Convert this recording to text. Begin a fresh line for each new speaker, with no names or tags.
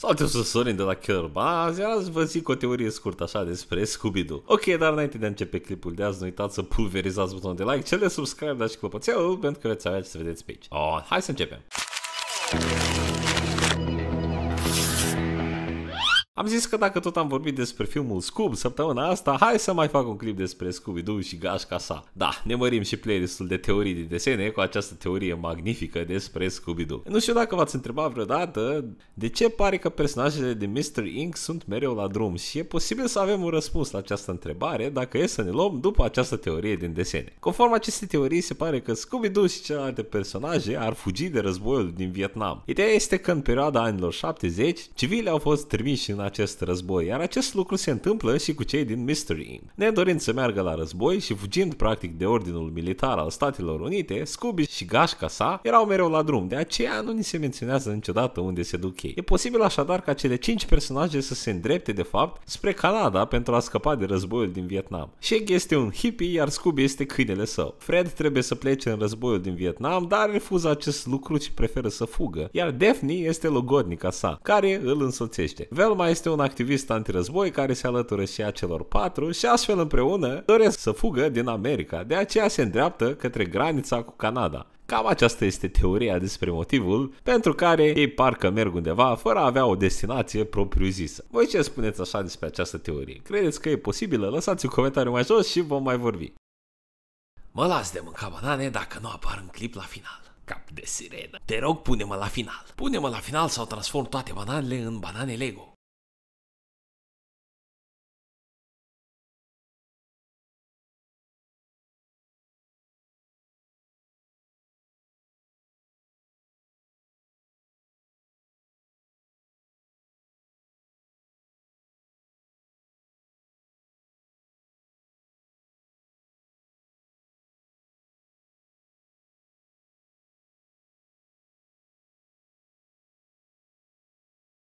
Sau te să Sorin de la Kerba, Azi, azi vă zic o teorie scurtă așa despre scooby -Doo. Ok, dar înainte de a începe clipul de azi, nu uitați să pulverizați butonul de like, cel de subscribe, dați și clopoțelul pentru că veți avea ce să vedeți pe aici. Oh, hai să începem! Am zis că dacă tot am vorbit despre filmul Scoob săptămâna asta, hai să mai fac un clip despre Scooby-Doo și gașca sa. Da, ne mărim și playlistul de teorii din desene cu această teorie magnifică despre Scooby-Doo. Nu știu dacă v-ați întrebat vreodată de ce pare că personajele de Mr. Ink sunt mereu la drum și e posibil să avem un răspuns la această întrebare dacă e să ne luăm după această teorie din desene. Conform acestei teorii, se pare că Scooby-Doo și celelalte personaje ar fugi de războiul din Vietnam. Ideea este că în perioada anilor 70, civile au fost trimiși în acest război, iar acest lucru se întâmplă și cu cei din Mystery Inc. Nedorind să meargă la război și fugind practic de ordinul militar al Statelor Unite, Scooby și gașca sa erau mereu la drum, de aceea nu ni se menționează niciodată unde se duc ei. E posibil așadar ca cele 5 personaje să se îndrepte de fapt spre Canada pentru a scăpa de războiul din Vietnam. Shaggy este un hippie, iar Scooby este câinele său. Fred trebuie să plece în războiul din Vietnam, dar refuză acest lucru și preferă să fugă, iar Daphne este logodnica sa, care îl însoțește. Velma este este un activist antirăzboi care se alătură și a celor patru și astfel împreună doresc să fugă din America, de aceea se îndreaptă către granița cu Canada. Cam aceasta este teoria despre motivul pentru care ei parcă merg undeva fără a avea o destinație propriu-zisă. Voi ce spuneți așa despre această teorie? Credeți că e posibilă? Lăsați un comentariu mai jos și vom mai vorbi.
Mă las de mânca banane dacă nu apar în clip la final cap de sirenă. Te rog, pune-mă la final. Pune-mă la final sau transform toate bananele în banane Lego.